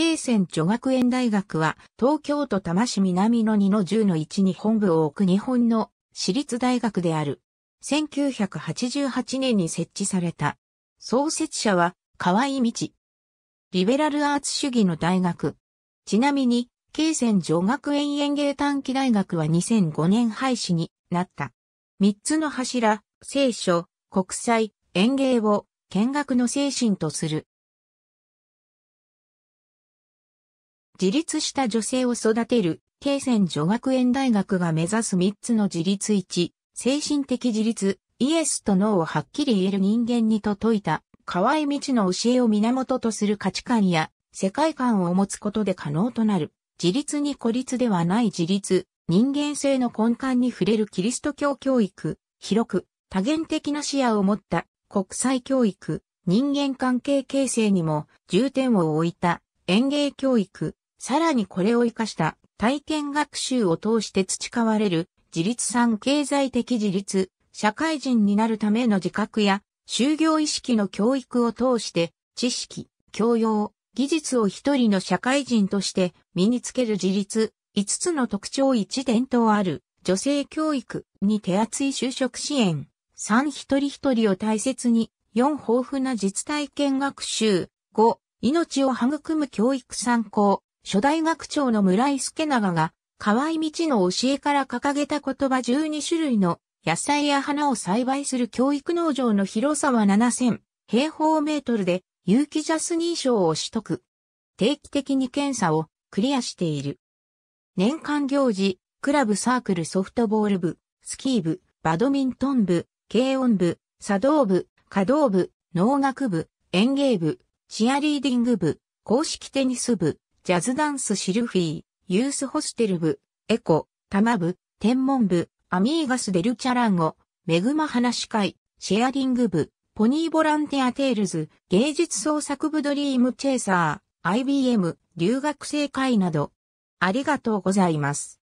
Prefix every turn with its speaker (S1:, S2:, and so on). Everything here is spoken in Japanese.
S1: 京泉女学園大学は、東京都多摩市南の2の10の1に本部を置く日本の私立大学である。1988年に設置された。創設者は、河合道。リベラルアーツ主義の大学。ちなみに、京泉女学園園芸短期大学は2005年廃止になった。3つの柱、聖書、国際、園芸を見学の精神とする。自立した女性を育てる、慶泉女学園大学が目指す三つの自立一、精神的自立、イエスとノーをはっきり言える人間にと説いた、河合道の教えを源とする価値観や世界観を持つことで可能となる、自立に孤立ではない自立、人間性の根幹に触れるキリスト教教育、広く、多元的な視野を持った国際教育、人間関係形成にも重点を置いた園芸教育、さらにこれを活かした体験学習を通して培われる自立産経済的自立、社会人になるための自覚や就業意識の教育を通して知識、教養、技術を一人の社会人として身につける自立、5つの特徴1伝統ある女性教育に手厚い就職支援3一人一人を大切に4豊富な実体験学習5命を育む教育参考初代学長の村井助長が、河合道の教えから掲げた言葉12種類の野菜や花を栽培する教育農場の広さは7000平方メートルで有機ジャス認証を取得。定期的に検査をクリアしている。年間行事、クラブサークルソフトボール部、スキー部、バドミントン部、軽音部、作動部、稼働部、農学部、園芸部、チアリーディング部、公式テニス部、ジャズダンスシルフィー、ユースホステル部、エコ、タマ部、天文部、アミーガスデルチャランゴ、メグマ話し会、シェアリング部、ポニーボランティアテールズ、芸術創作部ドリームチェイサー、IBM、留学生会など、ありがとうございます。